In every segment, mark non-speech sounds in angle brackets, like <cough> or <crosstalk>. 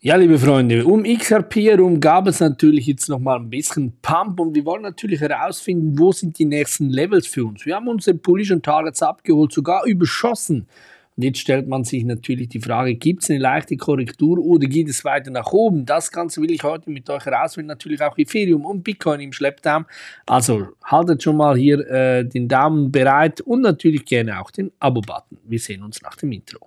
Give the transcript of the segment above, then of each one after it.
Ja, liebe Freunde, um XRP herum gab es natürlich jetzt nochmal ein bisschen Pump und wir wollen natürlich herausfinden, wo sind die nächsten Levels für uns. Wir haben unsere Pollution Targets abgeholt, sogar überschossen. Und jetzt stellt man sich natürlich die Frage, gibt es eine leichte Korrektur oder geht es weiter nach oben? Das Ganze will ich heute mit euch herausfinden. Natürlich auch Ethereum und Bitcoin im Schleppdarm. Also haltet schon mal hier äh, den Daumen bereit und natürlich gerne auch den Abo-Button. Wir sehen uns nach dem Intro.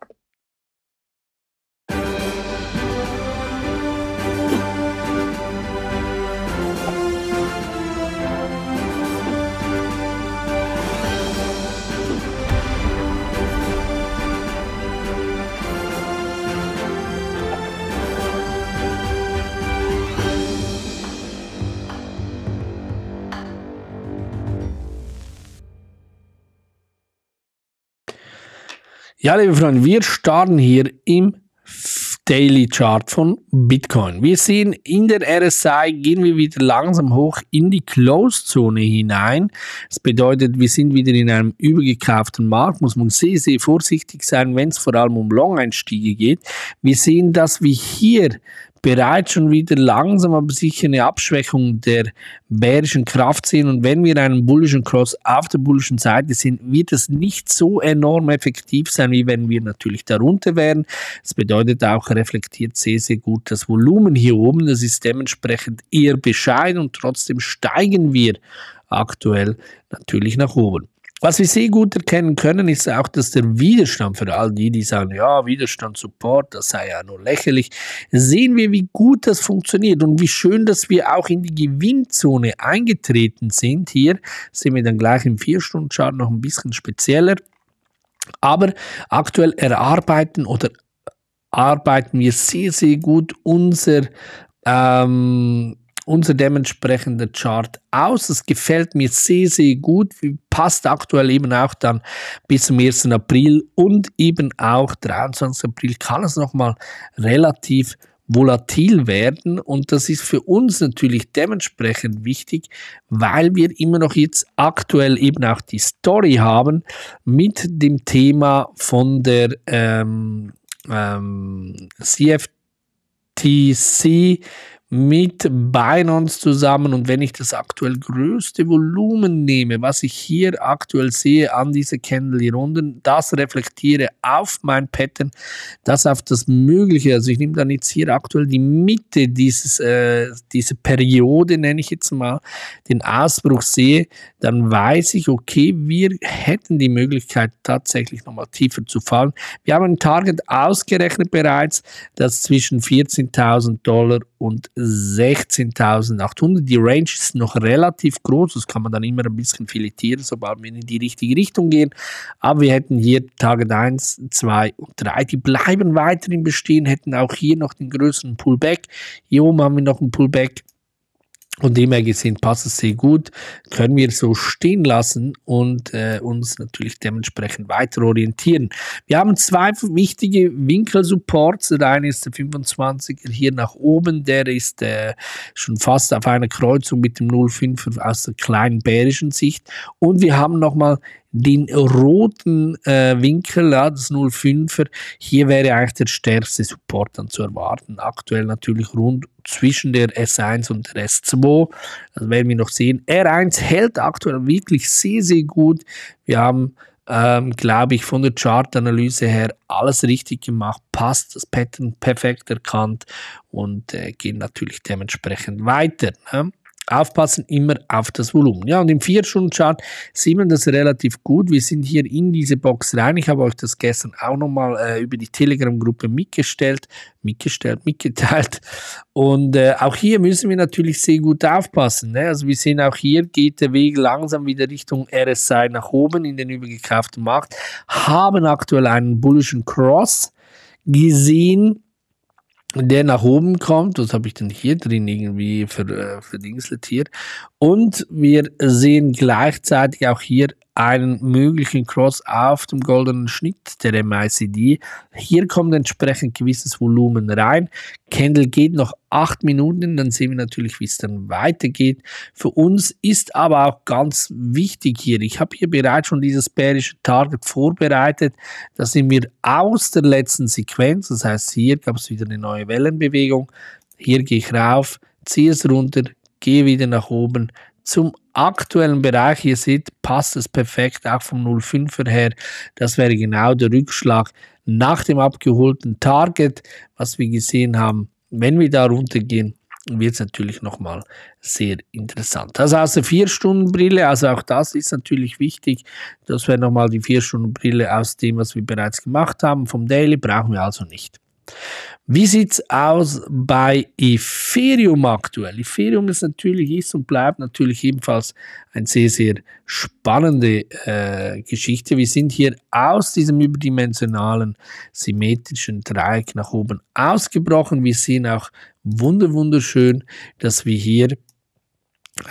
Ja, liebe Freunde, wir starten hier im Daily Chart von Bitcoin. Wir sehen in der RSI gehen wir wieder langsam hoch in die Close Zone hinein. Das bedeutet, wir sind wieder in einem übergekauften Markt. Muss man sehr, sehr vorsichtig sein, wenn es vor allem um Long-Einstiege geht. Wir sehen, dass wir hier bereits schon wieder langsam aber sicher eine Abschwächung der bärischen Kraft sehen. Und wenn wir einen bullischen Cross auf der bullischen Seite sind, wird es nicht so enorm effektiv sein, wie wenn wir natürlich darunter wären. Das bedeutet auch, reflektiert sehr, sehr gut das Volumen hier oben. Das ist dementsprechend eher bescheiden und trotzdem steigen wir aktuell natürlich nach oben. Was wir sehr gut erkennen können, ist auch, dass der Widerstand für all die, die sagen, ja, Widerstand, Support, das sei ja nur lächerlich, sehen wir, wie gut das funktioniert und wie schön, dass wir auch in die Gewinnzone eingetreten sind. Hier sind wir dann gleich im Vier-Stunden-Chart noch ein bisschen spezieller. Aber aktuell erarbeiten oder arbeiten wir sehr, sehr gut unser ähm, unser dementsprechender Chart aus. Das gefällt mir sehr, sehr gut. Passt aktuell eben auch dann bis zum 1. April und eben auch 23. April kann es nochmal relativ volatil werden und das ist für uns natürlich dementsprechend wichtig, weil wir immer noch jetzt aktuell eben auch die Story haben mit dem Thema von der ähm, ähm, CFTC mit Binance zusammen. Und wenn ich das aktuell größte Volumen nehme, was ich hier aktuell sehe an dieser Candle-Runden, das reflektiere auf mein Pattern, das auf das Mögliche. Also ich nehme dann jetzt hier aktuell die Mitte dieses, äh, diese Periode, nenne ich jetzt mal, den Ausbruch sehe, dann weiß ich, okay, wir hätten die Möglichkeit tatsächlich nochmal tiefer zu fallen. Wir haben ein Target ausgerechnet bereits, das zwischen 14.000 Dollar und 16.800. Die Range ist noch relativ groß, das kann man dann immer ein bisschen filetieren, sobald wir in die richtige Richtung gehen. Aber wir hätten hier Target 1, 2 und 3. Die bleiben weiterhin bestehen, hätten auch hier noch den größeren Pullback. Hier oben haben wir noch einen Pullback und dem her gesehen passt es sehr gut, können wir so stehen lassen und äh, uns natürlich dementsprechend weiter orientieren. Wir haben zwei wichtige Winkelsupports. Der eine ist der 25er hier nach oben, der ist äh, schon fast auf einer Kreuzung mit dem 05er aus der kleinen bärischen Sicht. Und wir haben nochmal den roten äh, Winkel, ja, das 05er, hier wäre eigentlich der stärkste Support dann zu erwarten. Aktuell natürlich rund zwischen der S1 und der S2. Das werden wir noch sehen. R1 hält aktuell wirklich sehr, sehr gut. Wir haben ähm, glaube ich, von der Chartanalyse her alles richtig gemacht, passt das Pattern perfekt erkannt und äh, gehen natürlich dementsprechend weiter. Ne? Aufpassen immer auf das Volumen. Ja, und im 4-Stunden-Chart sieht man das relativ gut. Wir sind hier in diese Box rein. Ich habe euch das gestern auch nochmal äh, über die Telegram-Gruppe mitgestellt, mitgestellt, <laughs> mitgeteilt. Und äh, auch hier müssen wir natürlich sehr gut aufpassen. Ne? Also wir sehen auch hier geht der Weg langsam wieder Richtung RSI nach oben in den übergekauften Markt. Haben aktuell einen bullischen Cross gesehen der nach oben kommt. Was habe ich denn hier drin irgendwie für, äh, Und wir sehen gleichzeitig auch hier einen möglichen Cross auf dem goldenen Schnitt der MICD. Hier kommt entsprechend gewisses Volumen rein. Candle geht noch 8 Minuten, dann sehen wir natürlich, wie es dann weitergeht. Für uns ist aber auch ganz wichtig hier, ich habe hier bereits schon dieses bärische Target vorbereitet, da sind wir aus der letzten Sequenz, das heißt hier gab es wieder eine neue Wellenbewegung, hier gehe ich rauf, ziehe es runter, gehe wieder nach oben, zum aktuellen Bereich, ihr seht, passt es perfekt, auch vom 05er her. Das wäre genau der Rückschlag nach dem abgeholten Target, was wir gesehen haben. Wenn wir da runtergehen, wird es natürlich nochmal sehr interessant. Das also aus der 4-Stunden-Brille, also auch das ist natürlich wichtig. Das wäre nochmal die 4-Stunden-Brille aus dem, was wir bereits gemacht haben. Vom Daily brauchen wir also nicht. Wie sieht es aus bei Ethereum aktuell? Ethereum ist natürlich, ist und bleibt natürlich ebenfalls eine sehr, sehr spannende äh, Geschichte. Wir sind hier aus diesem überdimensionalen symmetrischen Dreieck nach oben ausgebrochen. Wir sehen auch wunderschön, dass wir hier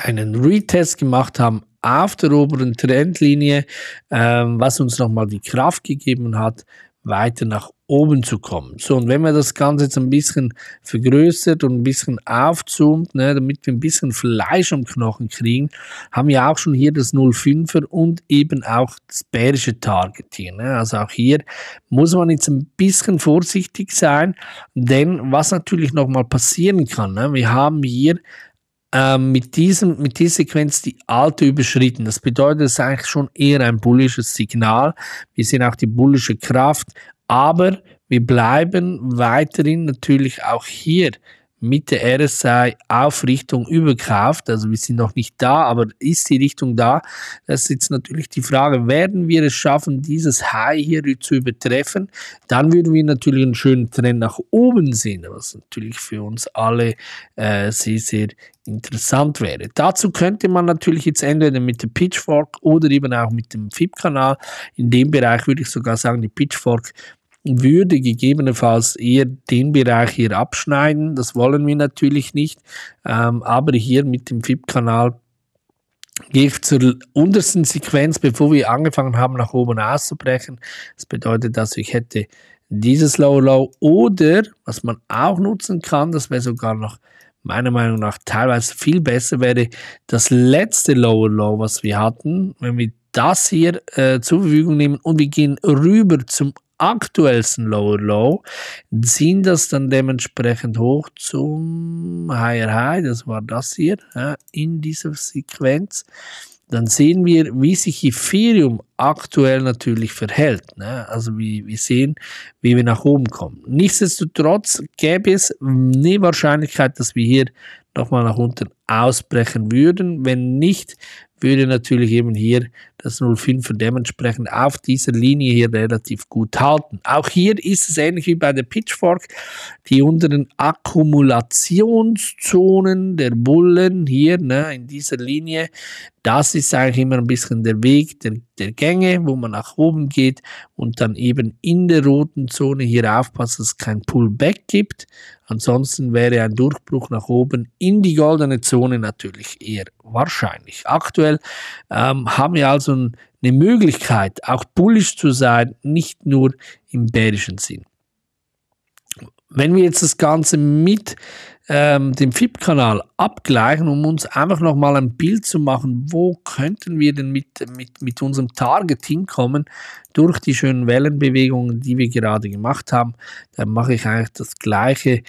einen Retest gemacht haben auf der oberen Trendlinie, ähm, was uns nochmal die Kraft gegeben hat, weiter nach oben zu kommen. So, und wenn man das Ganze jetzt ein bisschen vergrößert und ein bisschen aufzoomt, ne, damit wir ein bisschen Fleisch am Knochen kriegen, haben wir auch schon hier das 05er und eben auch das bärische Target hier. Ne? Also auch hier muss man jetzt ein bisschen vorsichtig sein, denn was natürlich nochmal passieren kann, ne, wir haben hier ähm, mit, diesem, mit dieser Sequenz die alte überschritten. Das bedeutet, es ist eigentlich schon eher ein bullisches Signal. Wir sehen auch die bullische Kraft, aber wir bleiben weiterhin natürlich auch hier mit der RSI auf Richtung Überkraft, also wir sind noch nicht da, aber ist die Richtung da? Das ist jetzt natürlich die Frage, werden wir es schaffen, dieses High hier zu übertreffen? Dann würden wir natürlich einen schönen Trend nach oben sehen, was natürlich für uns alle äh, sehr, sehr interessant wäre. Dazu könnte man natürlich jetzt entweder mit dem Pitchfork oder eben auch mit dem FIP-Kanal, in dem Bereich würde ich sogar sagen, die Pitchfork würde gegebenenfalls eher den Bereich hier abschneiden. Das wollen wir natürlich nicht. Ähm, aber hier mit dem FIP-Kanal gehe ich zur untersten Sequenz, bevor wir angefangen haben, nach oben auszubrechen. Das bedeutet, dass ich hätte dieses Low Low oder was man auch nutzen kann, das wäre sogar noch meiner Meinung nach teilweise viel besser wäre das letzte Lower Low, was wir hatten, wenn wir das hier äh, zur Verfügung nehmen und wir gehen rüber zum aktuellsten Low Low, ziehen das dann dementsprechend hoch zum Higher High, das war das hier, ja, in dieser Sequenz. Dann sehen wir, wie sich Ethereum aktuell natürlich verhält. Ne? Also wie wir sehen, wie wir nach oben kommen. Nichtsdestotrotz gäbe es eine Wahrscheinlichkeit, dass wir hier nochmal nach unten ausbrechen würden. Wenn nicht, würde natürlich eben hier das 05 und dementsprechend auf dieser Linie hier relativ gut halten. Auch hier ist es ähnlich wie bei der Pitchfork. Die unteren Akkumulationszonen der Bullen hier ne, in dieser Linie, das ist eigentlich immer ein bisschen der Weg der, der Gänge, wo man nach oben geht und dann eben in der roten Zone hier aufpassen, dass es kein Pullback gibt. Ansonsten wäre ein Durchbruch nach oben in die goldene Zone natürlich eher wahrscheinlich. Aktuell ähm, haben wir also eine Möglichkeit, auch bullisch zu sein, nicht nur im bärischen Sinn. Wenn wir jetzt das Ganze mit ähm, den FIP-Kanal abgleichen, um uns einfach nochmal ein Bild zu machen, wo könnten wir denn mit, mit, mit unserem Target hinkommen durch die schönen Wellenbewegungen, die wir gerade gemacht haben. Dann mache ich eigentlich das gleiche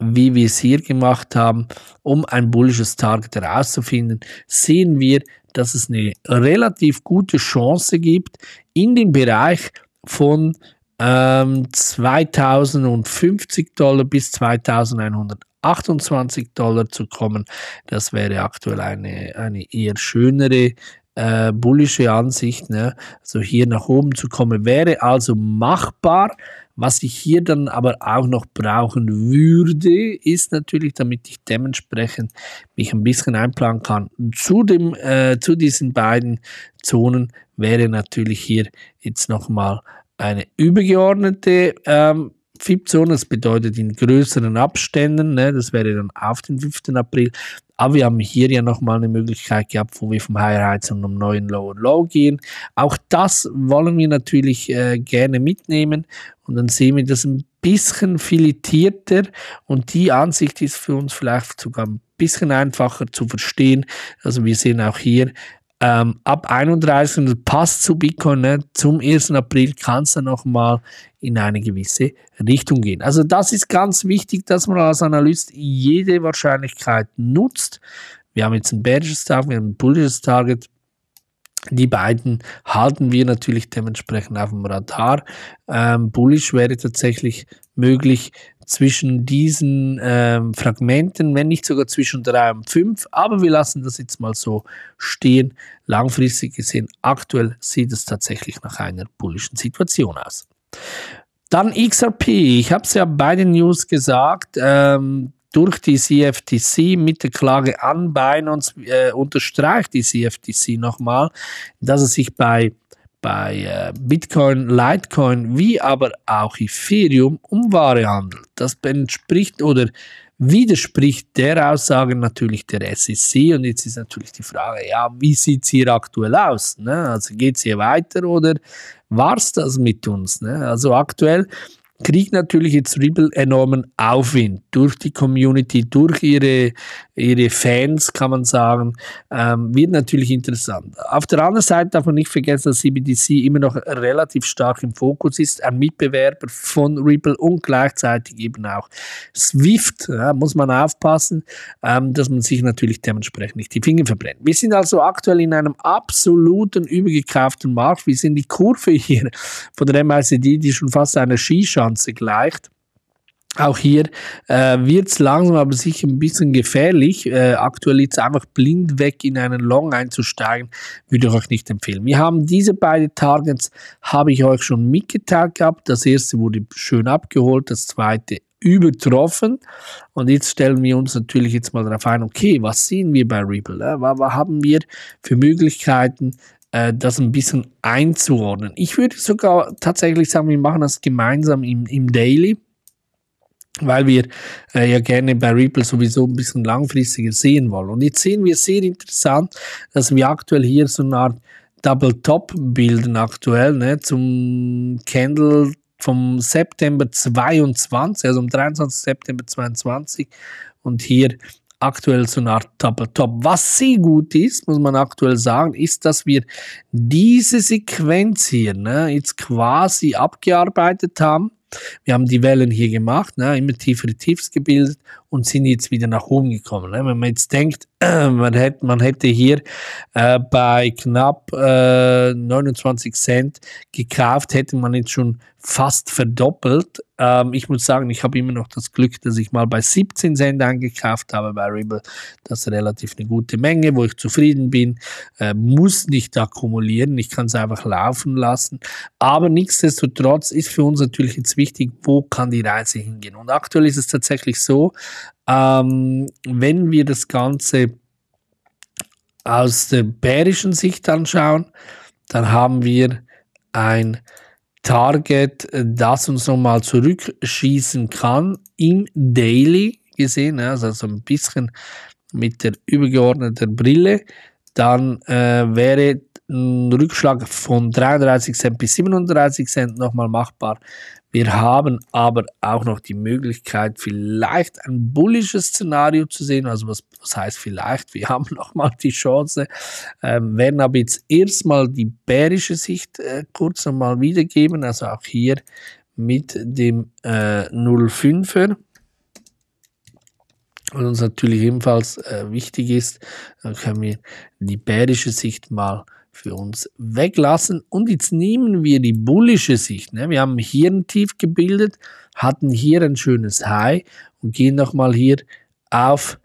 wie wir es hier gemacht haben, um ein bullisches Target herauszufinden, sehen wir, dass es eine relativ gute Chance gibt, in den Bereich von 2050 ähm, Dollar bis 2100. 28 Dollar zu kommen. Das wäre aktuell eine, eine eher schönere äh, bullische Ansicht. Ne? Also hier nach oben zu kommen wäre also machbar. Was ich hier dann aber auch noch brauchen würde, ist natürlich, damit ich dementsprechend mich ein bisschen einplanen kann. Zu, dem, äh, zu diesen beiden Zonen wäre natürlich hier jetzt nochmal eine übergeordnete ähm, Fibzone, das bedeutet in größeren Abständen, ne, das wäre dann auf den 5. April. Aber wir haben hier ja nochmal eine Möglichkeit gehabt, wo wir vom High High zu einem neuen Low und Low gehen. Auch das wollen wir natürlich äh, gerne mitnehmen und dann sehen wir das ein bisschen filetierter und die Ansicht ist für uns vielleicht sogar ein bisschen einfacher zu verstehen. Also wir sehen auch hier ähm, ab 31. passt zu Bitcoin, ne? zum 1. April kann es dann nochmal in eine gewisse Richtung gehen. Also das ist ganz wichtig, dass man als Analyst jede Wahrscheinlichkeit nutzt. Wir haben jetzt ein bearisches Target, wir haben ein bullisches Target. Die beiden halten wir natürlich dementsprechend auf dem Radar. Ähm, bullish wäre tatsächlich möglich, zwischen diesen ähm, Fragmenten, wenn nicht sogar zwischen 3 und 5. Aber wir lassen das jetzt mal so stehen. Langfristig gesehen, aktuell sieht es tatsächlich nach einer bullischen Situation aus. Dann XRP. Ich habe es ja bei den News gesagt. Ähm, durch die CFTC mit der Klage an Binance äh, unterstreicht die CFTC nochmal, dass es sich bei bei äh, Bitcoin, Litecoin wie aber auch Ethereum um Ware handelt. Das entspricht oder widerspricht der Aussage natürlich der SEC. Und jetzt ist natürlich die Frage, ja, wie sieht es hier aktuell aus? Ne? Also geht es hier weiter oder war es das mit uns? Ne? Also aktuell kriegt natürlich jetzt Ripple enormen Aufwind durch die Community, durch ihre ihre Fans, kann man sagen, ähm, wird natürlich interessant. Auf der anderen Seite darf man nicht vergessen, dass CBDC immer noch relativ stark im Fokus ist, ein Mitbewerber von Ripple und gleichzeitig eben auch SWIFT. Ja, muss man aufpassen, ähm, dass man sich natürlich dementsprechend nicht die Finger verbrennt. Wir sind also aktuell in einem absoluten übergekauften Markt. Wir sind die Kurve hier von der MICD, die schon fast einer Skischanze gleicht auch hier äh, wird es langsam aber sicher ein bisschen gefährlich. Äh, aktuell jetzt einfach blind weg in einen Long einzusteigen, würde ich euch nicht empfehlen. Wir haben diese beiden Targets, habe ich euch schon mitgeteilt gehabt. Das erste wurde schön abgeholt, das zweite übertroffen. Und jetzt stellen wir uns natürlich jetzt mal darauf ein, okay, was sehen wir bei Ripple? Äh? Was, was haben wir für Möglichkeiten, äh, das ein bisschen einzuordnen? Ich würde sogar tatsächlich sagen, wir machen das gemeinsam im, im Daily weil wir äh, ja gerne bei Ripple sowieso ein bisschen langfristiger sehen wollen. Und jetzt sehen wir sehr interessant, dass wir aktuell hier so eine Art Double Top bilden aktuell, ne, zum Candle vom September 22, also am 23. September 22 und hier aktuell so eine Art Double Top. Was sehr gut ist, muss man aktuell sagen, ist, dass wir diese Sequenz hier ne, jetzt quasi abgearbeitet haben wir haben die Wellen hier gemacht, ne, immer tiefere Tiefs gebildet und sind jetzt wieder nach oben gekommen. Ne. Wenn man jetzt denkt, äh, man, hätte, man hätte hier äh, bei knapp äh, 29 Cent gekauft, hätte man jetzt schon fast verdoppelt. Ähm, ich muss sagen, ich habe immer noch das Glück, dass ich mal bei 17 Cent angekauft habe bei Ribble. Das ist relativ eine gute Menge, wo ich zufrieden bin. Äh, muss nicht akkumulieren, ich kann es einfach laufen lassen. Aber nichtsdestotrotz ist für uns natürlich jetzt wichtig, wo kann die Reise hingehen. Und aktuell ist es tatsächlich so, ähm, wenn wir das Ganze aus der bärischen Sicht anschauen, dann haben wir ein Target, das uns nochmal zurückschießen kann im Daily gesehen, also so ein bisschen mit der übergeordneten Brille, dann äh, wäre ein Rückschlag von 33 Cent bis 37 Cent nochmal machbar. Wir haben aber auch noch die Möglichkeit, vielleicht ein bullisches Szenario zu sehen. Also was, was heißt vielleicht? Wir <laughs> haben nochmal die Chance, ähm, werden aber jetzt erstmal die bärische Sicht äh, kurz nochmal wiedergeben. Also auch hier mit dem äh, 05er. Was uns natürlich ebenfalls äh, wichtig ist, dann können wir die bärische Sicht mal äh, für uns weglassen. Und jetzt nehmen wir die bullische Sicht. Ne? Wir haben hier ein Tief gebildet, hatten hier ein schönes High und gehen nochmal hier auf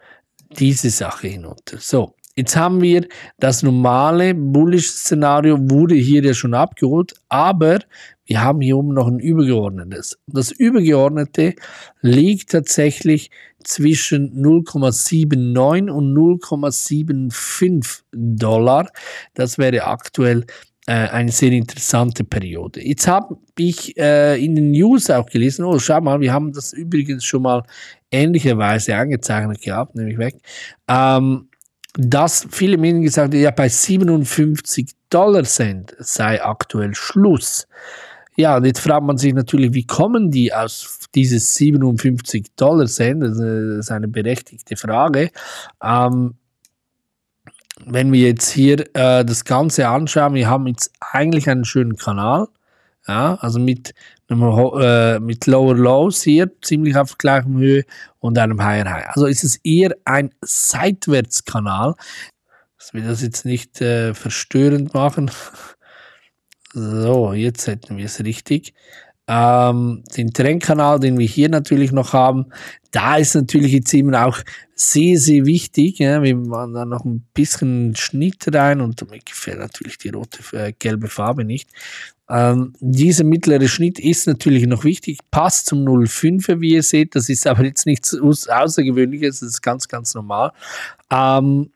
diese Sache hinunter. So, jetzt haben wir das normale bullische Szenario, wurde hier ja schon abgeholt, aber wir haben hier oben noch ein übergeordnetes. Das übergeordnete liegt tatsächlich zwischen 0,79 und 0,75 Dollar. Das wäre aktuell äh, eine sehr interessante Periode. Jetzt habe ich äh, in den News auch gelesen, oh, schau mal, wir haben das übrigens schon mal ähnlicherweise angezeichnet gehabt, nämlich weg, ähm, dass viele Medien gesagt haben, ja, bei 57 Dollar Cent sei aktuell Schluss. Ja, und jetzt fragt man sich natürlich, wie kommen die aus dieses 57 Dollar Cent? Das ist eine berechtigte Frage. Ähm, wenn wir jetzt hier äh, das Ganze anschauen, wir haben jetzt eigentlich einen schönen Kanal. Ja, also mit, äh, mit Lower Lows hier, ziemlich auf gleichem Höhe und einem Higher High. Also ist es eher ein Seitwärtskanal. Ich will das jetzt nicht äh, verstörend machen. <laughs> So, jetzt hätten wir es richtig. Ähm, den Trendkanal, den wir hier natürlich noch haben, da ist natürlich jetzt eben auch sehr, sehr wichtig. Ja. Wir machen da noch ein bisschen Schnitt rein und mir gefällt natürlich die rote, äh, gelbe Farbe nicht. Ähm, dieser mittlere Schnitt ist natürlich noch wichtig, passt zum 05er, wie ihr seht. Das ist aber jetzt nichts Außergewöhnliches, das ist ganz, ganz normal. Ähm,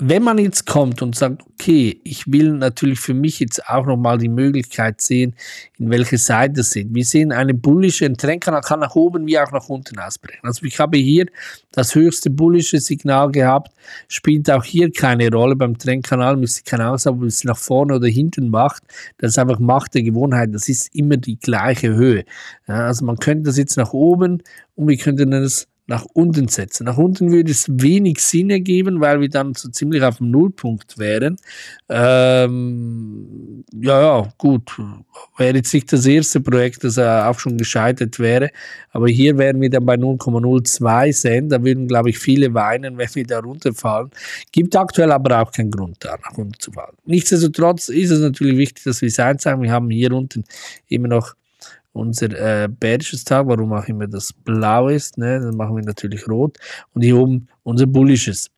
wenn man jetzt kommt und sagt, okay, ich will natürlich für mich jetzt auch nochmal die Möglichkeit sehen, in welche Seite es sind. Wir sehen eine bullische, ein Trend kann, nach oben wie auch nach unten ausbrechen. Also ich habe hier das höchste bullische Signal gehabt, spielt auch hier keine Rolle beim Trendkanal, müsste keine Angst haben, ob es nach vorne oder hinten macht. Das ist einfach Macht der Gewohnheit, das ist immer die gleiche Höhe. Ja, also man könnte das jetzt nach oben und wir könnten das nach unten setzen. Nach unten würde es wenig Sinn ergeben, weil wir dann so ziemlich auf dem Nullpunkt wären. Ähm, ja, ja, gut. Wäre jetzt nicht das erste Projekt, das äh, auch schon gescheitert wäre. Aber hier wären wir dann bei 0,02 Cent. Da würden, glaube ich, viele weinen, <laughs> wenn wir da runterfallen. Gibt aktuell aber auch keinen Grund, da nach unten zu fallen. Nichtsdestotrotz ist es natürlich wichtig, dass wir es eins sagen. Wir haben hier unten immer noch unser äh, bärisches Tag, warum auch immer das blau ist, ne? dann machen wir natürlich rot und hier oben unser bullisches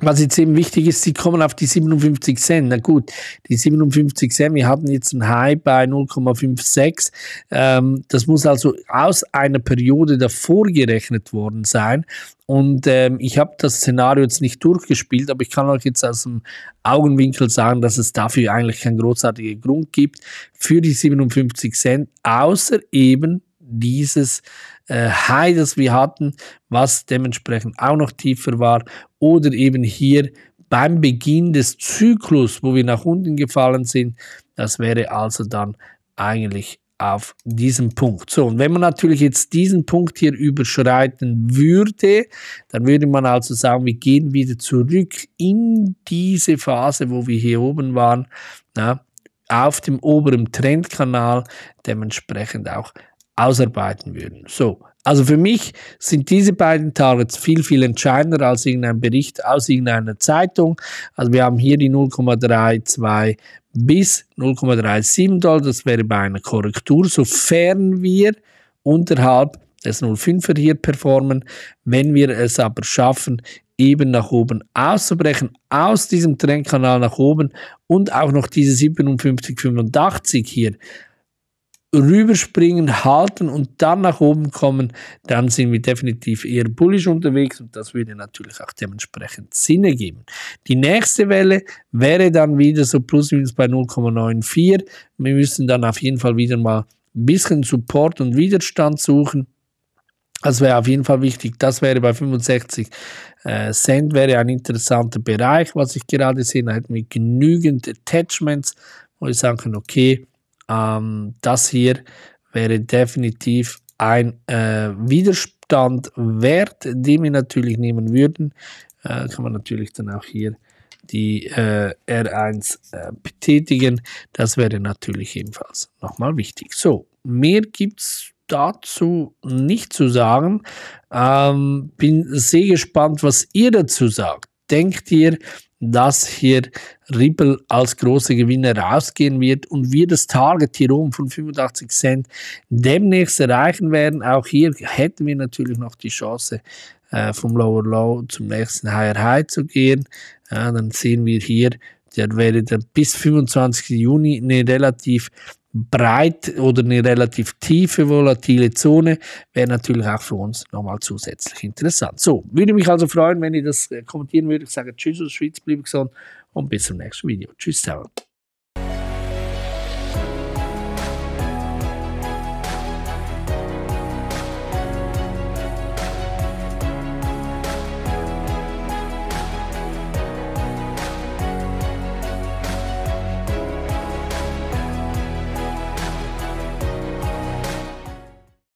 was jetzt eben wichtig ist, sie kommen auf die 57 Cent. Na gut, die 57 Cent, wir hatten jetzt ein High bei 0,56. Ähm, das muss also aus einer Periode davor gerechnet worden sein. Und ähm, ich habe das Szenario jetzt nicht durchgespielt, aber ich kann euch jetzt aus dem Augenwinkel sagen, dass es dafür eigentlich keinen großartigen Grund gibt für die 57 Cent, außer eben dieses äh, High, das wir hatten, was dementsprechend auch noch tiefer war oder eben hier beim Beginn des Zyklus, wo wir nach unten gefallen sind, das wäre also dann eigentlich auf diesem Punkt. So, und wenn man natürlich jetzt diesen Punkt hier überschreiten würde, dann würde man also sagen, wir gehen wieder zurück in diese Phase, wo wir hier oben waren, na, auf dem oberen Trendkanal, dementsprechend auch ausarbeiten würden. So. Also für mich sind diese beiden Targets viel, viel entscheidender als irgendein Bericht aus irgendeiner Zeitung. Also wir haben hier die 0,32 bis 0,37 Dollar. Das wäre bei einer Korrektur, sofern wir unterhalb des 0,5er hier performen. Wenn wir es aber schaffen, eben nach oben auszubrechen, aus diesem Trendkanal nach oben und auch noch diese 57,85 hier rüberspringen, halten und dann nach oben kommen, dann sind wir definitiv eher bullisch unterwegs und das würde natürlich auch dementsprechend Sinn geben. Die nächste Welle wäre dann wieder so plus minus bei 0,94. Wir müssen dann auf jeden Fall wieder mal ein bisschen Support und Widerstand suchen. Das wäre auf jeden Fall wichtig. Das wäre bei 65 äh, Cent wäre ein interessanter Bereich, was ich gerade sehe. Da hätten wir genügend Attachments, wo ich sagen kann, okay, ähm, das hier wäre definitiv ein äh, Widerstand wert, den wir natürlich nehmen würden. Äh, kann man natürlich dann auch hier die äh, R1 äh, betätigen. Das wäre natürlich ebenfalls nochmal wichtig. So, mehr gibt es dazu nicht zu sagen. Ähm, bin sehr gespannt, was ihr dazu sagt. Denkt ihr, dass hier Ripple als großer Gewinner rausgehen wird und wir das Target hier oben von 85 Cent demnächst erreichen werden. Auch hier hätten wir natürlich noch die Chance, äh, vom Lower Low zum nächsten Higher High zu gehen. Ja, dann sehen wir hier, der wäre dann bis 25. Juni eine relativ breit oder eine relativ tiefe volatile Zone wäre natürlich auch für uns nochmal zusätzlich interessant. So, würde mich also freuen, wenn ihr das äh, kommentieren würdet. Ich sage Tschüss aus der Schweiz, bleibt gesund und bis zum nächsten Video. Tschüss zusammen.